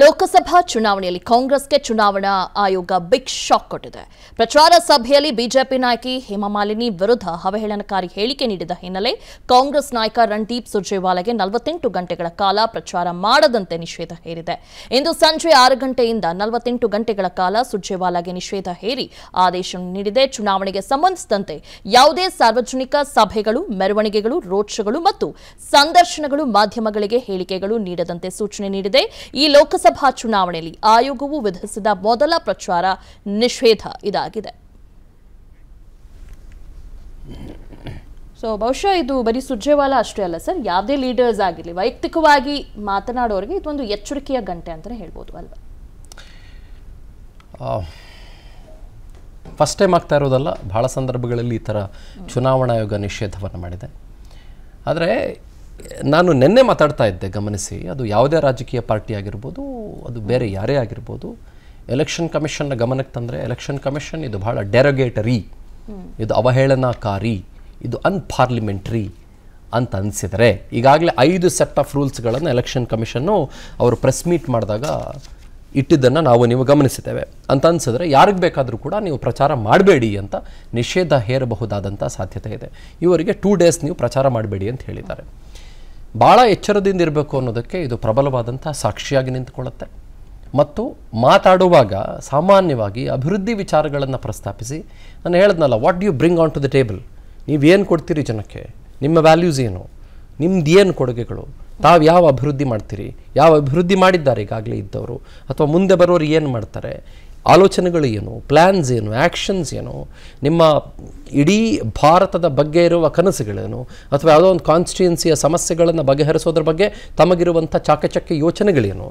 ಲೋಕಸಭಾ ಚುನಾವಣೆಯಲ್ಲಿ ಕಾಂಗ್ರೆಸ್ಗೆ ಚುನಾವಣಾ ಆಯೋಗ ಬಿಗ್ ಶಾಕ್ ಕೊಟ್ಟಿದೆ ಪ್ರಚಾರ ಸಭೆಯಲ್ಲಿ ಬಿಜೆಪಿ ನಾಯಕಿ ಹೇಮಾಮಾಲಿನಿ ವಿರುದ್ಧ ಅವಹೇಳನಕಾರಿ ಹೇಳಿಕೆ ನೀಡಿದ ಹಿನ್ನೆಲೆ ಕಾಂಗ್ರೆಸ್ ನಾಯಕ ರಣದೀಪ್ ಸುರ್ಜೇವಾಲಾಗೆ ನಲವತ್ತೆಂಟು ಗಂಟೆಗಳ ಕಾಲ ಪ್ರಚಾರ ಮಾಡದಂತೆ ನಿಷೇಧ ಹೇರಿದೆ ಇಂದು ಸಂಜೆ ಆರು ಗಂಟೆಯಿಂದ ನಲವತ್ತೆಂಟು ಗಂಟೆಗಳ ಕಾಲ ಸುರ್ಜೇವಾಲಾಗೆ ನಿಷೇಧ ಹೇರಿ ಆದೇಶ ನೀಡಿದೆ ಚುನಾವಣೆಗೆ ಸಂಬಂಧಿಸಿದಂತೆ ಯಾವುದೇ ಸಾರ್ವಜನಿಕ ಸಭೆಗಳು ಮೆರವಣಿಗೆಗಳು ರೋಡ್ ಶೋಗಳು ಮತ್ತು ಸಂದರ್ಶನಗಳು ಮಾಧ್ಯಮಗಳಿಗೆ ಹೇಳಿಕೆಗಳು ನೀಡದಂತೆ ಸೂಚನೆ ನೀಡಿದೆ ಈ ಲೋಕಸಭಾ ಚುನಾವಣೆಯಲ್ಲಿ ಆಯೋಗವು ವಿಧಿಸಿದ ಮೊದಲ ಪ್ರಚಾರ ನಿಷೇಧ ಇದಾಗಿದೆ ಸೊ ಬಹುಶಃ ಇದು ಬರೀ ಸುರ್ಜೇವಾಲಾ ಅಷ್ಟೇ ಅಲ್ಲ ಸರ್ ಯಾವುದೇ ಲೀಡರ್ಸ್ ಆಗಿರಲಿ ವೈಯಕ್ತಿಕವಾಗಿ ಮಾತನಾಡೋರಿಗೆ ಇದೊಂದು ಎಚ್ಚರಿಕೆಯ ಗಂಟೆ ಅಂತಲೇ ಹೇಳ್ಬೋದು ಅಲ್ವಾ ಫಸ್ಟ್ ಟೈಮ್ ಆಗ್ತಾ ಇರೋದಲ್ಲ ಭಾಳ ಸಂದರ್ಭಗಳಲ್ಲಿ ಈ ಥರ ಚುನಾವಣಾ ಆಯೋಗ ನಿಷೇಧವನ್ನು ಮಾಡಿದೆ ಆದರೆ ನಾನು ನಿನ್ನೆ ಮಾತಾಡ್ತಾ ಇದ್ದೆ ಗಮನಿಸಿ ಅದು ಯಾವುದೇ ರಾಜಕೀಯ ಪಾರ್ಟಿ ಆಗಿರ್ಬೋದು ಅದು ಬೇರೆ ಯಾರೇ ಆಗಿರ್ಬೋದು ಎಲೆಕ್ಷನ್ ಕಮಿಷನ್ನ ಗಮನಕ್ಕೆ ತಂದರೆ ಎಲೆಕ್ಷನ್ ಕಮಿಷನ್ ಇದು ಭಾಳ ಡೆರೋಗೇಟರಿ ಇದು ಅವಹೇಳನಕಾರಿ ಇದು ಅನ್ಪಾರ್ಲಿಮೆಂಟ್ರಿ ಅಂತ ಅನಿಸಿದರೆ ಈಗಾಗಲೇ ಐದು ಸೆಟ್ ಆಫ್ ರೂಲ್ಸ್ಗಳನ್ನು ಎಲೆಕ್ಷನ್ ಕಮಿಷನ್ನು ಅವರು ಪ್ರೆಸ್ ಮೀಟ್ ಮಾಡಿದಾಗ ಇಟ್ಟಿದ್ದನ್ನು ನಾವು ನೀವು ಗಮನಿಸಿದ್ದೇವೆ ಅಂತ ಅನಿಸಿದ್ರೆ ಯಾರಿಗೆ ಬೇಕಾದರೂ ಕೂಡ ನೀವು ಪ್ರಚಾರ ಮಾಡಬೇಡಿ ಅಂತ ನಿಷೇಧ ಹೇರಬಹುದಾದಂಥ ಸಾಧ್ಯತೆ ಇದೆ ಇವರಿಗೆ ಟೂ ಡೇಸ್ ನೀವು ಪ್ರಚಾರ ಮಾಡಬೇಡಿ ಅಂತ ಹೇಳಿದ್ದಾರೆ ಭಾಳ ಎಚ್ಚರದಿಂದ ಇರಬೇಕು ಅನ್ನೋದಕ್ಕೆ ಇದು ಪ್ರಬಲವಾದಂಥ ಸಾಕ್ಷಿಯಾಗಿ ನಿಂತುಕೊಳ್ಳುತ್ತೆ ಮತ್ತು ಮಾತಾಡುವಾಗ ಸಾಮಾನ್ಯವಾಗಿ ಅಭಿವೃದ್ಧಿ ವಿಚಾರಗಳನ್ನು ಪ್ರಸ್ತಾಪಿಸಿ ನಾನು ಹೇಳಿದ್ನಲ್ಲ what you bring on to the table ನೀವೇನು ಕೊಡ್ತೀರಿ ಜನಕ್ಕೆ ನಿಮ್ಮ ವ್ಯಾಲ್ಯೂಸ್ ಏನು ನಿಮ್ದು ಏನು ಕೊಡುಗೆಗಳು ತಾವು ಯಾವ ಅಭಿವೃದ್ಧಿ ಮಾಡ್ತೀರಿ ಯಾವ ಅಭಿವೃದ್ಧಿ ಮಾಡಿದ್ದಾರೆ ಈಗಾಗಲೇ ಇದ್ದವರು ಅಥವಾ ಮುಂದೆ ಬರೋರು ಏನು ಮಾಡ್ತಾರೆ ಆಲೋಚನೆಗಳು ಏನು ಪ್ಲ್ಯಾನ್ಸ್ ಏನು ಆ್ಯಕ್ಷನ್ಸ್ ಏನು ನಿಮ್ಮ ಇಡೀ ಭಾರತದ ಬಗ್ಗೆ ಇರುವ ಕನಸುಗಳೇನು ಅಥವಾ ಯಾವುದೋ ಒಂದು ಕಾನ್ಸ್ಟಿಟ್ಯೂನ್ಸಿಯ ಸಮಸ್ಯೆಗಳನ್ನು ಬಗೆಹರಿಸೋದ್ರ ಬಗ್ಗೆ ತಮಗಿರುವಂಥ ಚಾಕಚಕ್ಯ ಯೋಚನೆಗಳೇನು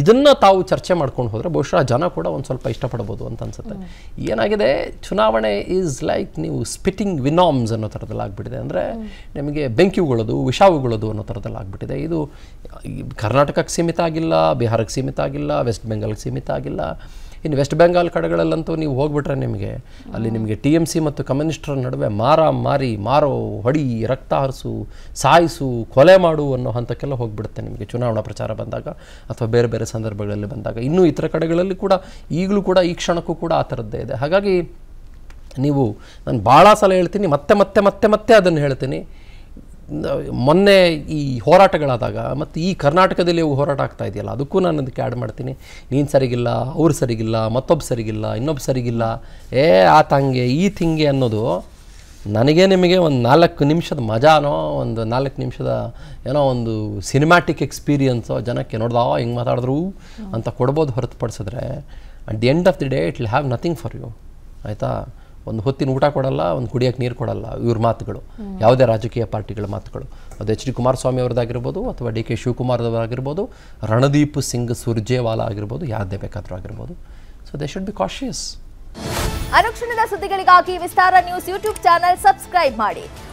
ಇದನ್ನು ತಾವು ಚರ್ಚೆ ಮಾಡ್ಕೊಂಡು ಹೋದರೆ ಬಹುಶಃ ಜನ ಕೂಡ ಒಂದು ಸ್ವಲ್ಪ ಇಷ್ಟಪಡ್ಬೋದು ಅಂತ ಅನಿಸುತ್ತೆ ಏನಾಗಿದೆ ಚುನಾವಣೆ ಈಸ್ ಲೈಕ್ ನೀವು ಸ್ಪಿಟಿಂಗ್ ವಿನಾಮ್ಸ್ ಅನ್ನೋ ಥರದಲ್ಲಿ ಆಗಿಬಿಟ್ಟಿದೆ ಅಂದರೆ ನಿಮಗೆ ಬೆಂಕಿಗಳದು ವಿಷಾವುಗಳದು ಅನ್ನೋ ಥರದಲ್ಲಿ ಆಗಿಬಿಟ್ಟಿದೆ ಇದು ಕರ್ನಾಟಕಕ್ಕೆ ಸೀಮಿತ ಆಗಿಲ್ಲ ಬಿಹಾರಕ್ಕೆ ಸೀಮಿತ ಆಗಿಲ್ಲ ವೆಸ್ಟ್ ಬೆಂಗಾಲ್ಗೆ ಸೀಮಿತ ಆಗಿಲ್ಲ ಇನ್ನು ವೆಸ್ಟ್ ಬೆಂಗಾಲ್ ಕಡೆಗಳಲ್ಲಂತೂ ನೀವು ಹೋಗ್ಬಿಟ್ರೆ ನಿಮಗೆ ಅಲ್ಲಿ ನಿಮಗೆ ಟಿ ಎಮ್ ಸಿ ಮತ್ತು ಕಮ್ಯುನಿಸ್ಟ್ರ ನಡುವೆ ಮಾರ ಮಾರಿ ಮಾರೋ ಹೊಡಿ ರಕ್ತ ಹರಿಸು ಸಾಯಿಸು ಕೊಲೆ ಮಾಡು ಅನ್ನೋ ಹಂತಕ್ಕೆಲ್ಲ ಹೋಗ್ಬಿಡುತ್ತೆ ನಿಮಗೆ ಚುನಾವಣಾ ಪ್ರಚಾರ ಬಂದಾಗ ಅಥವಾ ಬೇರೆ ಬೇರೆ ಸಂದರ್ಭಗಳಲ್ಲಿ ಬಂದಾಗ ಇನ್ನೂ ಇತರ ಕಡೆಗಳಲ್ಲಿ ಕೂಡ ಈಗಲೂ ಕೂಡ ಈ ಕ್ಷಣಕ್ಕೂ ಕೂಡ ಆ ಥರದ್ದೇ ಇದೆ ಹಾಗಾಗಿ ನೀವು ನಾನು ಭಾಳ ಸಲ ಹೇಳ್ತೀನಿ ಮತ್ತೆ ಮತ್ತೆ ಮತ್ತೆ ಮತ್ತೆ ಅದನ್ನು ಹೇಳ್ತೀನಿ ಮೊನ್ನೆ ಈ ಹೋರಾಟಗಳಾದಾಗ ಮತ್ತು ಈ ಕರ್ನಾಟಕದಲ್ಲಿ ಹೋರಾಟ ಆಗ್ತಾ ಇದೆಯಲ್ಲ ಅದಕ್ಕೂ ನಾನು ಅದಕ್ಕೆ ಆ್ಯಡ್ ಮಾಡ್ತೀನಿ ನೀನು ಸರಿಗಿಲ್ಲ ಅವ್ರು ಸರಿಗಿಲ್ಲ ಮತ್ತೊಬ್ಬ ಸರಿಗಿಲ್ಲ ಇನ್ನೊಬ್ಬ ಸರಿಗಿಲ್ಲ ಏ ಆ ತಂಗೆ ಈ ತಿಂಗೆ ಅನ್ನೋದು ನನಗೆ ನಿಮಗೆ ಒಂದು ನಾಲ್ಕು ನಿಮಿಷದ ಮಜಾನೋ ಒಂದು ನಾಲ್ಕು ನಿಮಿಷದ ಏನೋ ಒಂದು ಸಿನಿಮ್ಯಾಟಿಕ್ ಎಕ್ಸ್ಪೀರಿಯನ್ಸೋ ಜನಕ್ಕೆ ನೋಡ್ದಾವೋ ಹೆಂಗೆ ಮಾತಾಡಿದ್ರು ಅಂತ ಕೊಡ್ಬೋದು ಹೊರತುಪಡಿಸಿದ್ರೆ at the end of the day it will have nothing for you ಆಯಿತಾ ಒಂದು ಹೊತ್ತಿನ ಊಟ ಕೊಡಲ್ಲ ಒಂದು ಕುಡಿಯೋಕ್ಕೆ ನೀರು ಕೊಡಲ್ಲ ಇವ್ರ ಮಾತುಗಳು ಯಾವುದೇ ರಾಜಕೀಯ ಪಾರ್ಟಿಗಳ ಮಾತುಗಳು ಅದು ಎಚ್ ಡಿ ಕುಮಾರಸ್ವಾಮಿ ಅವರದಾಗಿರ್ಬೋದು ಅಥವಾ ಡಿ ಕೆ ಶಿವಕುಮಾರ್ದವರಾಗಿರ್ಬೋದು ರಣದೀಪ್ ಸಿಂಗ್ ಸುರ್ಜೇವಾಲಾ ಆಗಿರ್ಬೋದು ಯಾರದೇ ಬೇಕಾದರೂ ಆಗಿರ್ಬೋದು so they should be cautious ಅನುಕ್ಷಣದ ಸುದ್ದಿಗಳಿಗಾಗಿ Vistara news YouTube channel subscribe ಮಾಡಿ